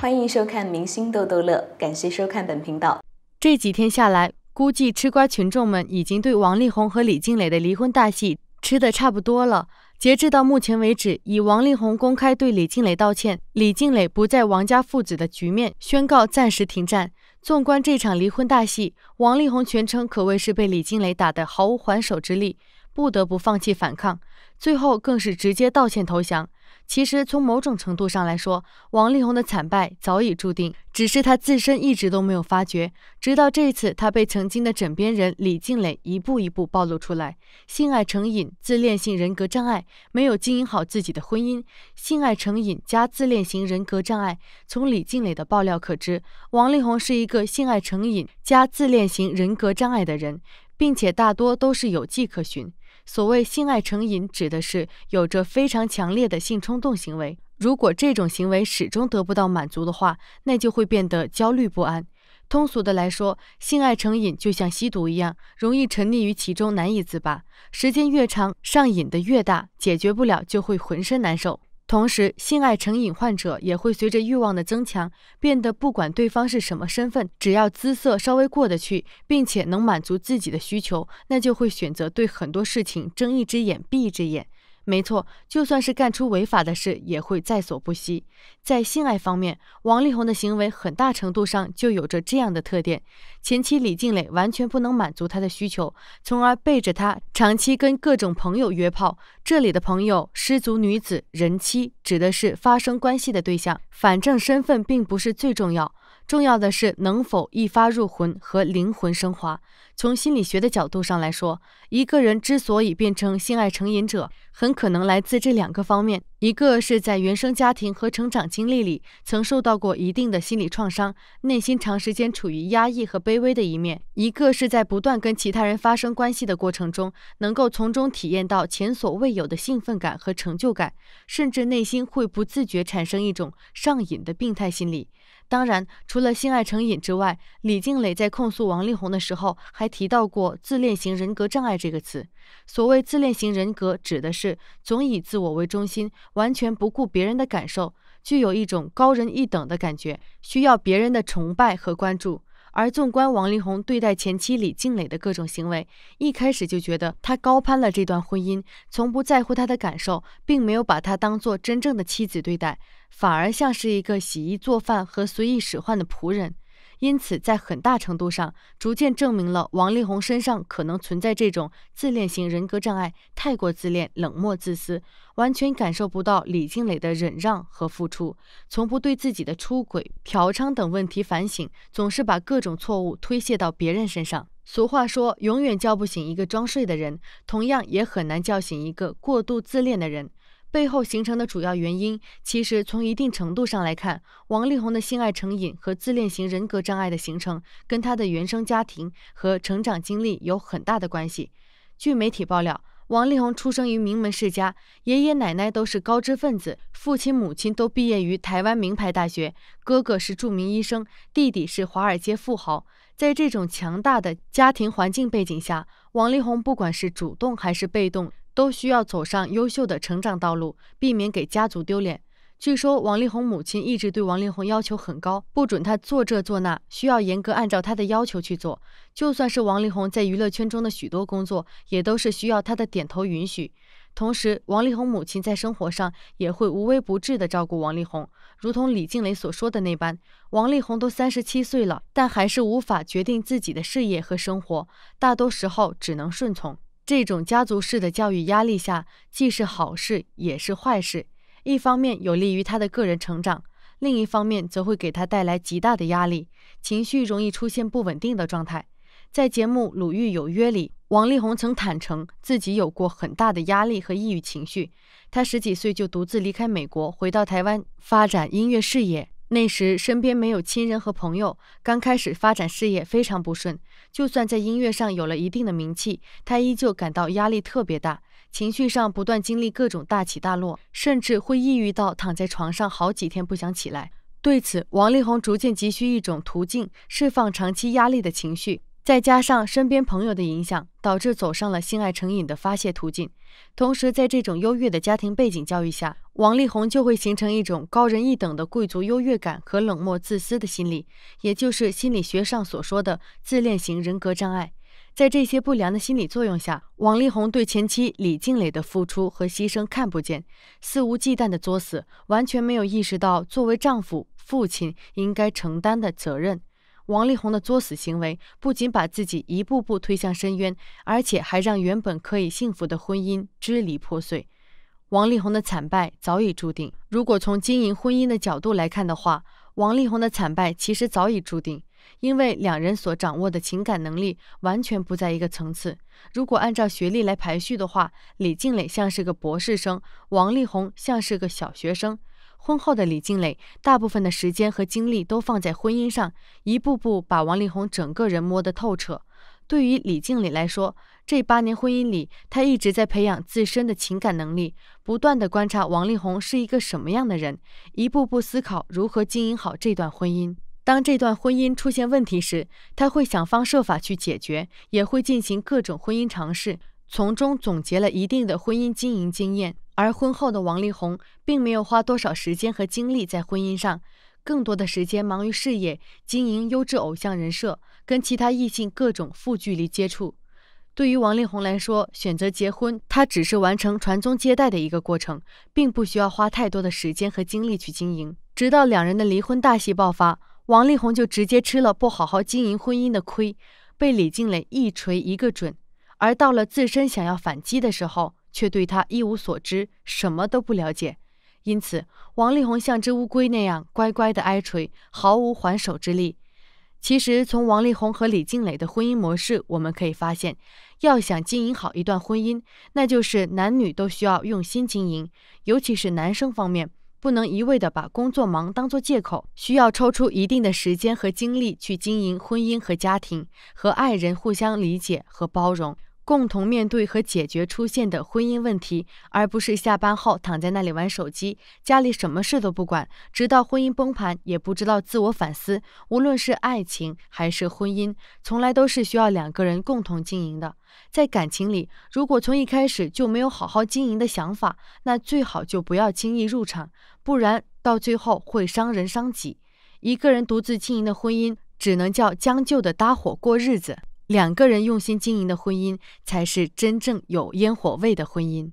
欢迎收看《明星逗逗乐》，感谢收看本频道。这几天下来，估计吃瓜群众们已经对王力宏和李静蕾的离婚大戏吃的差不多了。截至到目前为止，以王力宏公开对李静蕾道歉，李静蕾不在王家父子的局面宣告暂时停战。纵观这场离婚大戏，王力宏全程可谓是被李静蕾打得毫无还手之力，不得不放弃反抗。最后更是直接道歉投降。其实从某种程度上来说，王力宏的惨败早已注定，只是他自身一直都没有发觉。直到这次，他被曾经的枕边人李静蕾一步一步暴露出来：性爱成瘾、自恋型人格障碍、没有经营好自己的婚姻、性爱成瘾加自恋型人格障碍。从李静蕾的爆料可知，王力宏是一个性爱成瘾加自恋型人格障碍的人，并且大多都是有迹可循。所谓性爱成瘾，指的是有着非常强烈的性冲动行为。如果这种行为始终得不到满足的话，那就会变得焦虑不安。通俗的来说，性爱成瘾就像吸毒一样，容易沉溺于其中，难以自拔。时间越长，上瘾的越大，解决不了就会浑身难受。同时，性爱成瘾患者也会随着欲望的增强，变得不管对方是什么身份，只要姿色稍微过得去，并且能满足自己的需求，那就会选择对很多事情睁一只眼闭一只眼。没错，就算是干出违法的事，也会在所不惜。在性爱方面，王力宏的行为很大程度上就有着这样的特点。前妻李静蕾完全不能满足他的需求，从而背着他长期跟各种朋友约炮。这里的朋友、失足女子、人妻，指的是发生关系的对象，反正身份并不是最重要。重要的是能否一发入魂和灵魂升华。从心理学的角度上来说，一个人之所以变成性爱成瘾者，很可能来自这两个方面：一个是在原生家庭和成长经历里曾受到过一定的心理创伤，内心长时间处于压抑和卑微的一面；一个是在不断跟其他人发生关系的过程中，能够从中体验到前所未有的兴奋感和成就感，甚至内心会不自觉产生一种上瘾的病态心理。当然，除了性爱成瘾之外，李静蕾在控诉王力宏的时候，还提到过“自恋型人格障碍”这个词。所谓自恋型人格，指的是总以自我为中心，完全不顾别人的感受，具有一种高人一等的感觉，需要别人的崇拜和关注。而纵观王力宏对待前妻李静蕾的各种行为，一开始就觉得他高攀了这段婚姻，从不在乎她的感受，并没有把她当做真正的妻子对待，反而像是一个洗衣做饭和随意使唤的仆人。因此，在很大程度上，逐渐证明了王力宏身上可能存在这种自恋型人格障碍，太过自恋、冷漠、自私，完全感受不到李静蕾的忍让和付出，从不对自己的出轨、嫖娼等问题反省，总是把各种错误推卸到别人身上。俗话说，永远叫不醒一个装睡的人，同样也很难叫醒一个过度自恋的人。背后形成的主要原因，其实从一定程度上来看，王力宏的性爱成瘾和自恋型人格障碍的形成，跟他的原生家庭和成长经历有很大的关系。据媒体爆料，王力宏出生于名门世家，爷爷奶奶都是高知分子，父亲母亲都毕业于台湾名牌大学，哥哥是著名医生，弟弟是华尔街富豪。在这种强大的家庭环境背景下，王力宏不管是主动还是被动。都需要走上优秀的成长道路，避免给家族丢脸。据说王力宏母亲一直对王力宏要求很高，不准他做这做那，需要严格按照他的要求去做。就算是王力宏在娱乐圈中的许多工作，也都是需要他的点头允许。同时，王力宏母亲在生活上也会无微不至地照顾王力宏，如同李静蕾所说的那般，王力宏都三十七岁了，但还是无法决定自己的事业和生活，大多时候只能顺从。这种家族式的教育压力下，既是好事也是坏事。一方面有利于他的个人成长，另一方面则会给他带来极大的压力，情绪容易出现不稳定的状态。在节目《鲁豫有约》里，王力宏曾坦诚自己有过很大的压力和抑郁情绪。他十几岁就独自离开美国，回到台湾发展音乐事业。那时身边没有亲人和朋友，刚开始发展事业非常不顺。就算在音乐上有了一定的名气，他依旧感到压力特别大，情绪上不断经历各种大起大落，甚至会抑郁到躺在床上好几天不想起来。对此，王力宏逐渐急需一种途径释放长期压力的情绪。再加上身边朋友的影响，导致走上了性爱成瘾的发泄途径。同时，在这种优越的家庭背景教育下，王力宏就会形成一种高人一等的贵族优越感和冷漠自私的心理，也就是心理学上所说的自恋型人格障碍。在这些不良的心理作用下，王力宏对前妻李静蕾的付出和牺牲看不见，肆无忌惮的作死，完全没有意识到作为丈夫、父亲应该承担的责任。王力宏的作死行为不仅把自己一步步推向深渊，而且还让原本可以幸福的婚姻支离破碎。王力宏的惨败早已注定。如果从经营婚姻的角度来看的话，王力宏的惨败其实早已注定，因为两人所掌握的情感能力完全不在一个层次。如果按照学历来排序的话，李静蕾像是个博士生，王力宏像是个小学生。婚后的李静蕾，大部分的时间和精力都放在婚姻上，一步步把王力宏整个人摸得透彻。对于李静蕾来说，这八年婚姻里，她一直在培养自身的情感能力，不断的观察王力宏是一个什么样的人，一步步思考如何经营好这段婚姻。当这段婚姻出现问题时，她会想方设法去解决，也会进行各种婚姻尝试。从中总结了一定的婚姻经营经验，而婚后的王力宏并没有花多少时间和精力在婚姻上，更多的时间忙于事业，经营优质偶像人设，跟其他异性各种负距离接触。对于王力宏来说，选择结婚，他只是完成传宗接代的一个过程，并不需要花太多的时间和精力去经营。直到两人的离婚大戏爆发，王力宏就直接吃了不好好经营婚姻的亏，被李静蕾一锤一个准。而到了自身想要反击的时候，却对他一无所知，什么都不了解，因此王力宏像只乌龟那样乖乖的挨锤，毫无还手之力。其实从王力宏和李静蕾的婚姻模式，我们可以发现，要想经营好一段婚姻，那就是男女都需要用心经营，尤其是男生方面，不能一味的把工作忙当做借口，需要抽出一定的时间和精力去经营婚姻和家庭，和爱人互相理解和包容。共同面对和解决出现的婚姻问题，而不是下班后躺在那里玩手机，家里什么事都不管，直到婚姻崩盘也不知道自我反思。无论是爱情还是婚姻，从来都是需要两个人共同经营的。在感情里，如果从一开始就没有好好经营的想法，那最好就不要轻易入场，不然到最后会伤人伤己。一个人独自经营的婚姻，只能叫将就的搭伙过日子。两个人用心经营的婚姻，才是真正有烟火味的婚姻。